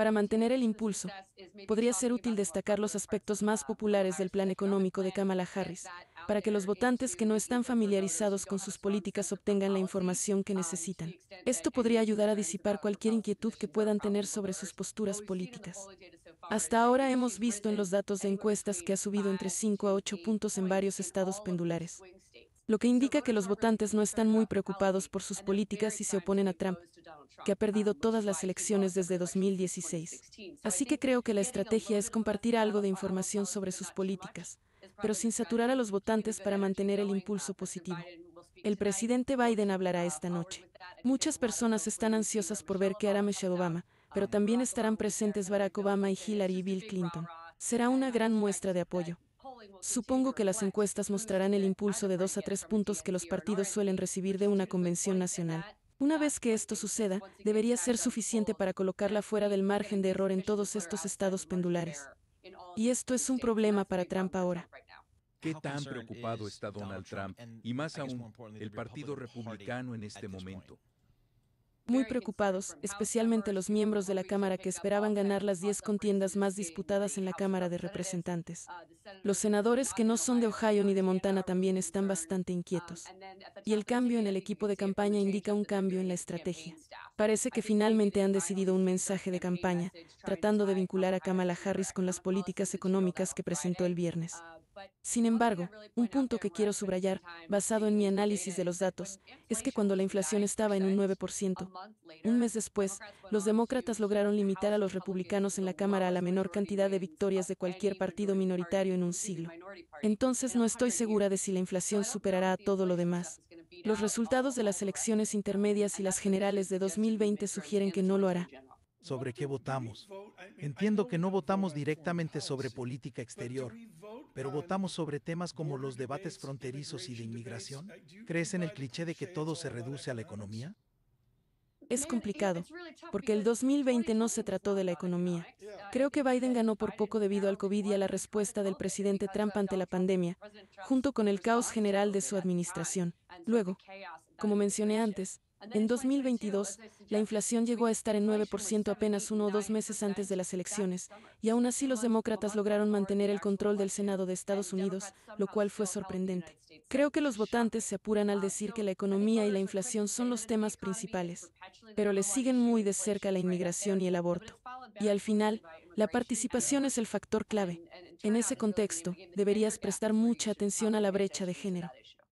Para mantener el impulso, podría ser útil destacar los aspectos más populares del plan económico de Kamala Harris, para que los votantes que no están familiarizados con sus políticas obtengan la información que necesitan. Esto podría ayudar a disipar cualquier inquietud que puedan tener sobre sus posturas políticas. Hasta ahora hemos visto en los datos de encuestas que ha subido entre 5 a 8 puntos en varios estados pendulares lo que indica que los votantes no están muy preocupados por sus políticas y se oponen a Trump, que ha perdido todas las elecciones desde 2016. Así que creo que la estrategia es compartir algo de información sobre sus políticas, pero sin saturar a los votantes para mantener el impulso positivo. El presidente Biden hablará esta noche. Muchas personas están ansiosas por ver qué hará Michelle Obama, pero también estarán presentes Barack Obama y Hillary y Bill Clinton. Será una gran muestra de apoyo. Supongo que las encuestas mostrarán el impulso de dos a tres puntos que los partidos suelen recibir de una convención nacional. Una vez que esto suceda, debería ser suficiente para colocarla fuera del margen de error en todos estos estados pendulares. Y esto es un problema para Trump ahora. ¿Qué tan preocupado está Donald Trump y más aún el Partido Republicano en este momento? muy preocupados, especialmente los miembros de la Cámara que esperaban ganar las 10 contiendas más disputadas en la Cámara de Representantes. Los senadores que no son de Ohio ni de Montana también están bastante inquietos. Y el cambio en el equipo de campaña indica un cambio en la estrategia. Parece que finalmente han decidido un mensaje de campaña, tratando de vincular a Kamala Harris con las políticas económicas que presentó el viernes. Sin embargo, un punto que quiero subrayar, basado en mi análisis de los datos, es que cuando la inflación estaba en un 9%, un mes después, los demócratas lograron limitar a los republicanos en la Cámara a la menor cantidad de victorias de cualquier partido minoritario en un siglo. Entonces no estoy segura de si la inflación superará a todo lo demás, los resultados de las elecciones intermedias y las generales de 2020 sugieren que no lo hará. ¿Sobre qué votamos? Entiendo que no votamos directamente sobre política exterior, pero votamos sobre temas como los debates fronterizos y de inmigración. ¿Crees en el cliché de que todo se reduce a la economía? Es complicado, porque el 2020 no se trató de la economía. Creo que Biden ganó por poco debido al COVID y a la respuesta del presidente Trump ante la pandemia, junto con el caos general de su administración. Luego, como mencioné antes, en 2022, la inflación llegó a estar en 9% apenas uno o dos meses antes de las elecciones, y aún así los demócratas lograron mantener el control del Senado de Estados Unidos, lo cual fue sorprendente. Creo que los votantes se apuran al decir que la economía y la inflación son los temas principales, pero les siguen muy de cerca la inmigración y el aborto. Y al final, la participación es el factor clave. En ese contexto, deberías prestar mucha atención a la brecha de género.